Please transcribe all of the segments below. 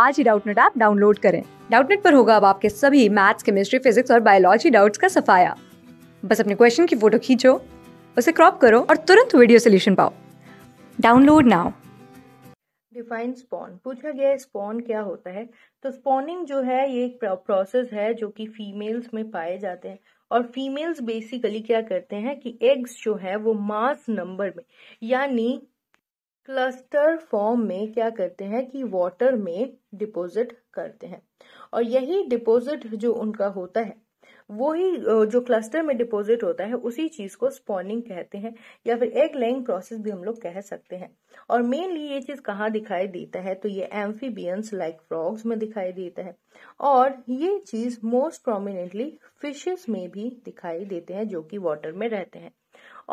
आज ही Doubtnut app download करें डाउटनेट पर होगा अब आपके सभी मैथ्स केमिस्ट्री फिजिक्स और बायोलॉजी डाउट्स का सफाया बस अपने क्वेश्चन की फोटो खींचो उसे क्रॉप करो और तुरंत वीडियो सोल्यूशन पाओ डाउनलोड नाउ डिफाइन स्पॉन पूछा गया है स्पॉन क्या होता है तो स्पॉनिंग जो है ये एक प्रोसेस है जो कि फीमेल्स में पाए जाते हैं और फीमेल्स बेसिकली क्या करते हैं कि एग्स जो है वो मास नंबर में यानी क्लस्टर फॉर्म में क्या करते हैं कि वाटर में डिपॉजिट करते हैं और यही डिपॉजिट जो उनका होता है वो ही जो क्लस्टर में डिपॉजिट होता है उसी चीज को स्पॉनिंग कहते हैं या फिर एग लेंग प्रोसेस भी हम लोग कह सकते हैं और मेनली ये चीज कहाँ दिखाई देता है तो ये एम्फीबियंस लाइक फ्रॉग्स में दिखाई देता है और ये चीज मोस्ट प्रोमिनेंटली फिशेस में भी दिखाई देते हैं जो कि वाटर में रहते हैं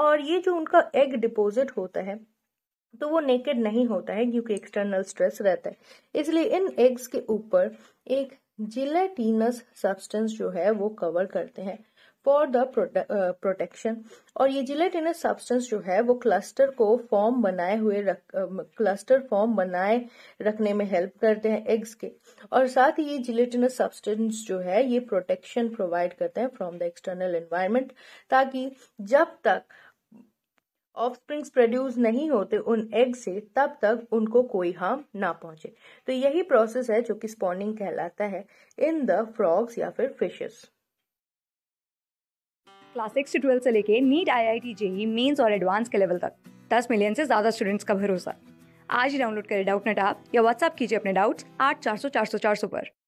और ये जो उनका एग डिपोजिट होता है तो वो नेकेड नहीं होता है क्योंकि एक्सटर्नल स्ट्रेस रहता है इसलिए इन एग्स के ऊपर एक जिलेटिनस सब्सटेंस जो है वो कवर करते हैं फॉर द प्रोटेक्शन और ये जिलेटिनस सब्सटेंस जो है वो क्लस्टर को फॉर्म बनाए हुए रख क्लस्टर फॉर्म बनाए रखने में हेल्प करते हैं एग्स के और साथ ही ये जिलेटिनस सब्सटेंस जो है ये प्रोटेक्शन प्रोवाइड करते हैं फ्रॉम द एक्सटर्नल एनवायरमेंट ताकि जब तक ऑफस्प्रिंग्स प्रोड्यूस नहीं होते उन एग से तब तक उनको कोई हार्म ना पहुंचे तो यही प्रोसेस है जो कि स्पॉनिंग कहलाता है इन द फ्रॉग्स या फिर फिशेस क्लास सिक्स से ट्वेल्थ से लेके NEET I I T JEE mains और एडवांस के लेवल तक दस मिलियन से ज़्यादा स्टूडेंट्स का भरोसा आज ही डाउनलोड करें डाउट नेट आप या व्हाट्सअप कीजिए अपने डाउट्स आठ चार सौ चार सौ चार सौ पर